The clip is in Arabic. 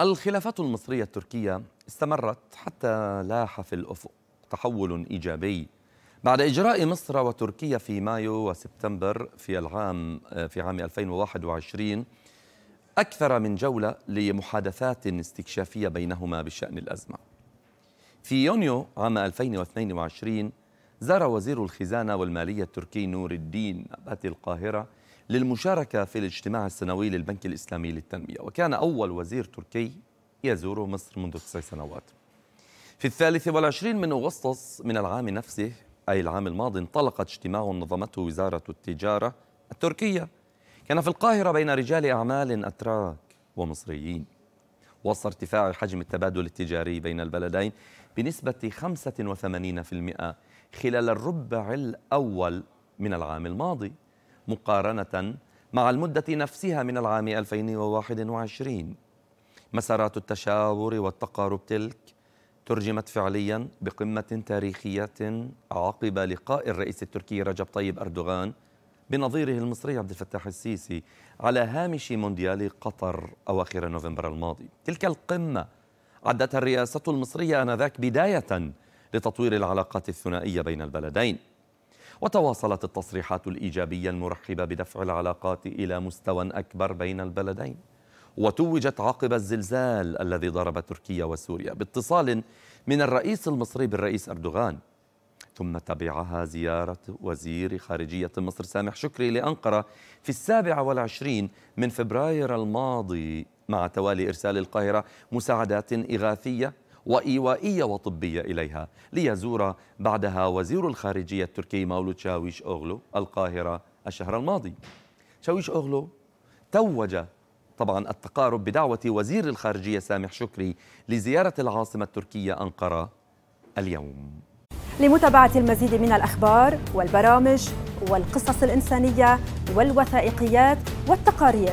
الخلافات المصرية التركية استمرت حتى لاح في الأفق تحول إيجابي بعد إجراء مصر وتركيا في مايو وسبتمبر في العام في عام 2021 أكثر من جولة لمحادثات استكشافية بينهما بشأن الأزمة في يونيو عام 2022 زار وزير الخزانة والمالية التركي نور الدين نباتي القاهرة للمشاركة في الاجتماع السنوي للبنك الإسلامي للتنمية وكان أول وزير تركي يزور مصر منذ تسع سنوات في الثالث والعشرين من أغسطس من العام نفسه أي العام الماضي انطلق اجتماع نظمته وزارة التجارة التركية كان في القاهرة بين رجال أعمال أتراك ومصريين وصل ارتفاع حجم التبادل التجاري بين البلدين بنسبة 85% خلال الربع الأول من العام الماضي مقارنة مع المدة نفسها من العام 2021 مسارات التشاور والتقارب تلك ترجمت فعليا بقمة تاريخية عقب لقاء الرئيس التركي رجب طيب أردوغان بنظيره المصري عبد الفتاح السيسي على هامش مونديال قطر أواخر نوفمبر الماضي تلك القمة عدتها الرئاسة المصرية آنذاك بداية لتطوير العلاقات الثنائية بين البلدين وتواصلت التصريحات الإيجابية المرحبة بدفع العلاقات إلى مستوى أكبر بين البلدين وتوجت عقب الزلزال الذي ضرب تركيا وسوريا باتصال من الرئيس المصري بالرئيس أردوغان ثم تبعها زيارة وزير خارجية مصر سامح شكري لأنقرة في السابع والعشرين من فبراير الماضي مع توالي إرسال القاهرة مساعدات إغاثية وإيوائية وطبية إليها ليزور بعدها وزير الخارجية التركي مولود شاويش أوغلو القاهرة الشهر الماضي شاويش أوغلو توج طبعا التقارب بدعوة وزير الخارجية سامح شكري لزيارة العاصمة التركية أنقرة اليوم لمتابعة المزيد من الأخبار والبرامج والقصص الإنسانية والوثائقيات والتقارير